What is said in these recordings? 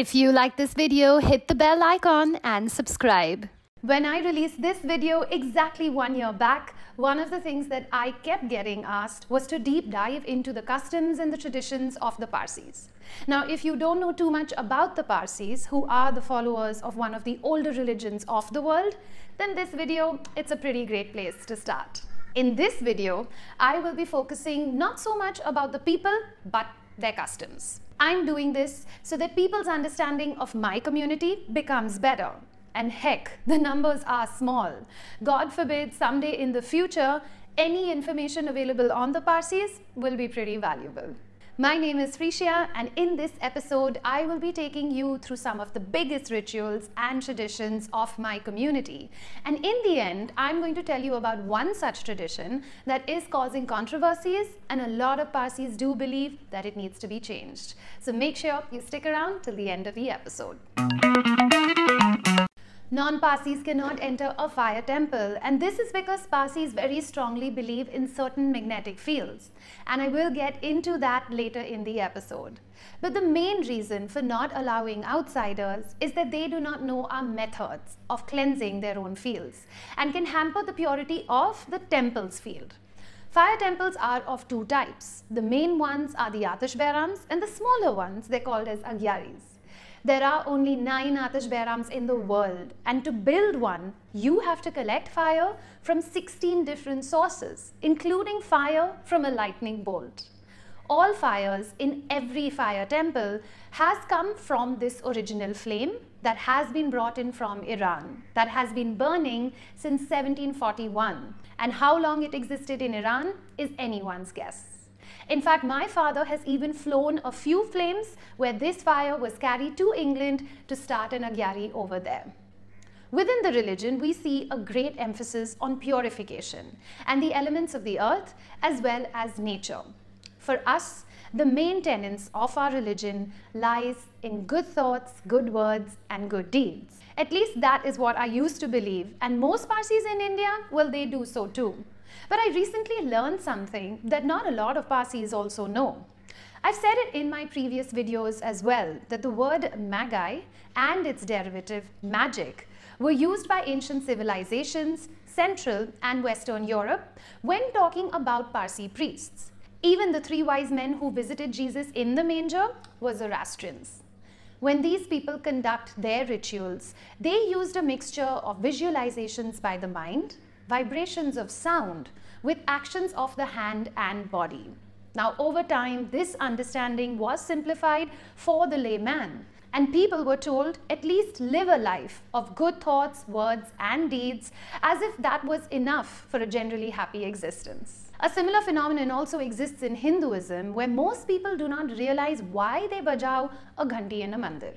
If you like this video, hit the bell icon and subscribe. When I released this video exactly one year back, one of the things that I kept getting asked was to deep dive into the customs and the traditions of the Parsis. Now, if you don't know too much about the Parsis, who are the followers of one of the older religions of the world, then this video, it's a pretty great place to start. In this video, I will be focusing not so much about the people, but their customs. I'm doing this so that people's understanding of my community becomes better. And heck, the numbers are small. God forbid someday in the future, any information available on the Parsis will be pretty valuable. My name is Frisia, and in this episode, I will be taking you through some of the biggest rituals and traditions of my community. And in the end, I'm going to tell you about one such tradition that is causing controversies, and a lot of Parsis do believe that it needs to be changed. So make sure you stick around till the end of the episode non-Parsis cannot enter a fire temple and this is because Parsis very strongly believe in certain magnetic fields and I will get into that later in the episode. But the main reason for not allowing outsiders is that they do not know our methods of cleansing their own fields and can hamper the purity of the temple's field. Fire temples are of two types. The main ones are the Atashbarams and the smaller ones they're called as Agyaris there are only nine Atash Bairams in the world. And to build one, you have to collect fire from 16 different sources, including fire from a lightning bolt. All fires in every fire temple has come from this original flame that has been brought in from Iran, that has been burning since 1741. And how long it existed in Iran is anyone's guess. In fact, my father has even flown a few flames where this fire was carried to England to start an agyari over there. Within the religion, we see a great emphasis on purification and the elements of the earth as well as nature. For us, the main tenets of our religion lies in good thoughts, good words and good deeds. At least that is what I used to believe and most Parsis in India, well they do so too. But I recently learned something that not a lot of Parsis also know. I've said it in my previous videos as well that the word magi and its derivative magic were used by ancient civilizations, Central and Western Europe when talking about Parsi priests. Even the three wise men who visited Jesus in the manger were Zoroastrians. When these people conduct their rituals, they used a mixture of visualizations by the mind, vibrations of sound with actions of the hand and body. Now, over time, this understanding was simplified for the layman, and people were told at least live a life of good thoughts, words, and deeds, as if that was enough for a generally happy existence. A similar phenomenon also exists in Hinduism, where most people do not realize why they bajao a ghanti in a mandir.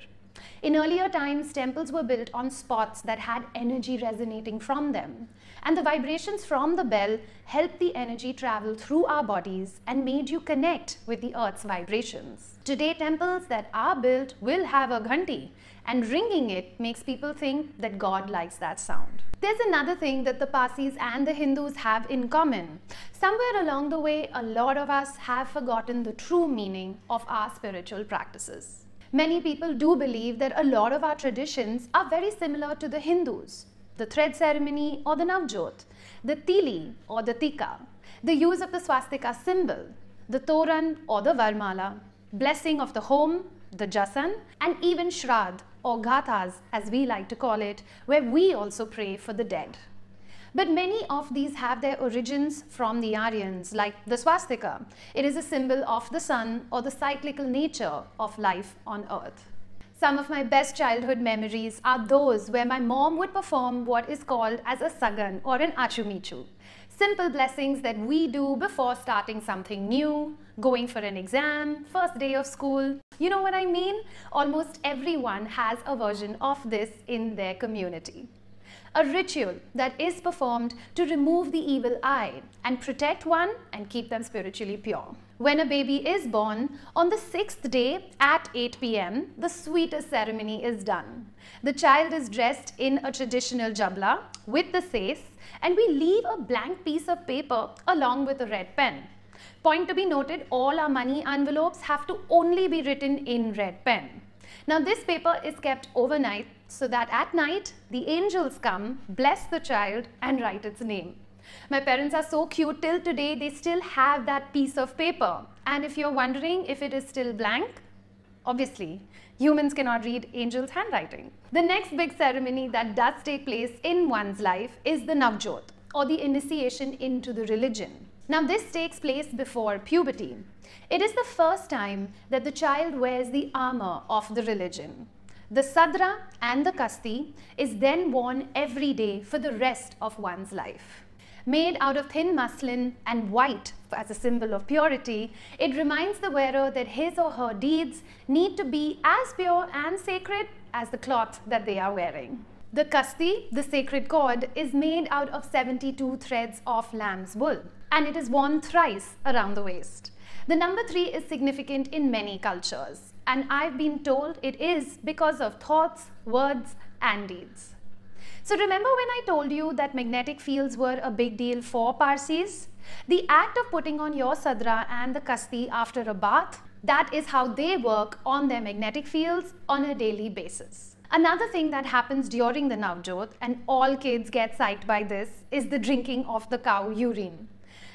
In earlier times, temples were built on spots that had energy resonating from them. And the vibrations from the bell helped the energy travel through our bodies and made you connect with the earth's vibrations. Today, temples that are built will have a ghanti, and ringing it makes people think that God likes that sound. There's another thing that the Parsis and the Hindus have in common. Somewhere along the way, a lot of us have forgotten the true meaning of our spiritual practices many people do believe that a lot of our traditions are very similar to the Hindus the thread ceremony or the Navjot, the Tili or the Tika, the use of the swastika symbol, the Toran or the Varmala, blessing of the home, the Jasan, and even Shraddh or ghatas, as we like to call it, where we also pray for the dead. But many of these have their origins from the Aryans, like the swastika. It is a symbol of the sun or the cyclical nature of life on earth. Some of my best childhood memories are those where my mom would perform what is called as a sagan or an achumichu. Simple blessings that we do before starting something new, going for an exam, first day of school. You know what I mean? Almost everyone has a version of this in their community a ritual that is performed to remove the evil eye and protect one and keep them spiritually pure. When a baby is born, on the sixth day at 8 pm, the sweetest ceremony is done. The child is dressed in a traditional jabla with the seis, and we leave a blank piece of paper along with a red pen. Point to be noted, all our money envelopes have to only be written in red pen. Now this paper is kept overnight so that at night the angels come, bless the child, and write its name. My parents are so cute till today, they still have that piece of paper. And if you're wondering if it is still blank, obviously, humans cannot read angels' handwriting. The next big ceremony that does take place in one's life is the Navjot, or the initiation into the religion. Now, this takes place before puberty. It is the first time that the child wears the armor of the religion. The sadra and the kasti is then worn every day for the rest of one's life. Made out of thin muslin and white as a symbol of purity, it reminds the wearer that his or her deeds need to be as pure and sacred as the cloth that they are wearing. The kasti, the sacred cord, is made out of 72 threads of lamb's wool and it is worn thrice around the waist. The number 3 is significant in many cultures and I've been told it is because of thoughts, words, and deeds. So remember when I told you that magnetic fields were a big deal for Parsis? The act of putting on your sadra and the kasti after a bath, that is how they work on their magnetic fields on a daily basis. Another thing that happens during the Navjot, and all kids get psyched by this, is the drinking of the cow urine.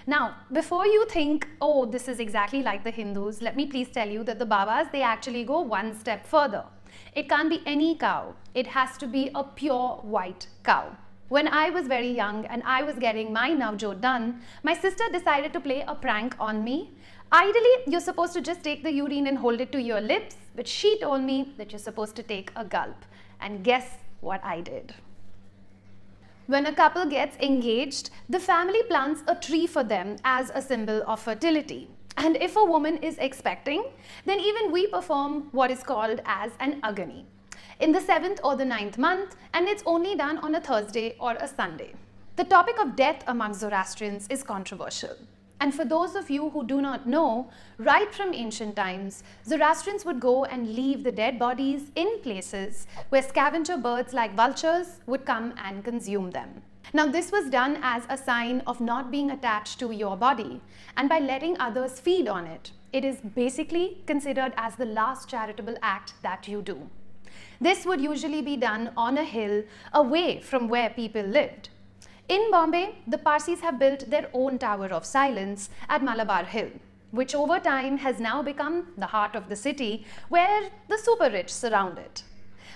Now, before you think, oh, this is exactly like the Hindus, let me please tell you that the Babas, they actually go one step further. It can't be any cow. It has to be a pure white cow. When I was very young and I was getting my Navjot done, my sister decided to play a prank on me. Ideally, you're supposed to just take the urine and hold it to your lips, but she told me that you're supposed to take a gulp. And guess what I did? When a couple gets engaged, the family plants a tree for them as a symbol of fertility. And if a woman is expecting, then even we perform what is called as an agani in the seventh or the ninth month, and it's only done on a Thursday or a Sunday. The topic of death among Zoroastrians is controversial. And for those of you who do not know, right from ancient times, Zoroastrians would go and leave the dead bodies in places where scavenger birds like vultures would come and consume them. Now this was done as a sign of not being attached to your body and by letting others feed on it. It is basically considered as the last charitable act that you do. This would usually be done on a hill away from where people lived. In Bombay, the Parsis have built their own Tower of Silence at Malabar Hill, which over time has now become the heart of the city where the super rich surround it.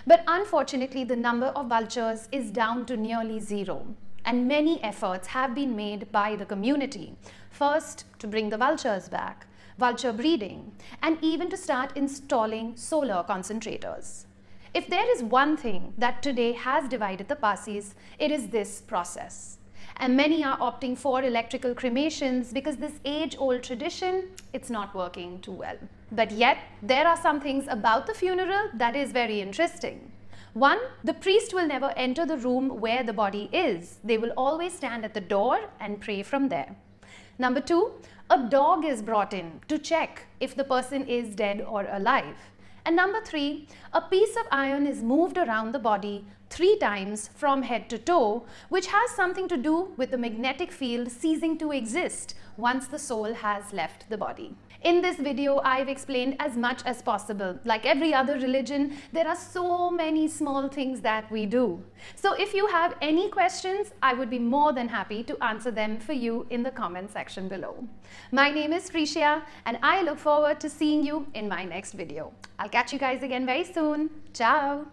But unfortunately, the number of vultures is down to nearly zero. And many efforts have been made by the community. First, to bring the vultures back, vulture breeding, and even to start installing solar concentrators. If there is one thing that today has divided the Parsis, it is this process. And many are opting for electrical cremations because this age-old tradition, it's not working too well. But yet, there are some things about the funeral that is very interesting. One, the priest will never enter the room where the body is. They will always stand at the door and pray from there. Number two, a dog is brought in to check if the person is dead or alive. And number three, a piece of iron is moved around the body three times from head to toe, which has something to do with the magnetic field ceasing to exist once the soul has left the body. In this video, I've explained as much as possible. Like every other religion, there are so many small things that we do. So if you have any questions, I would be more than happy to answer them for you in the comment section below. My name is Frisia and I look forward to seeing you in my next video. I'll catch you guys again very soon. Ciao!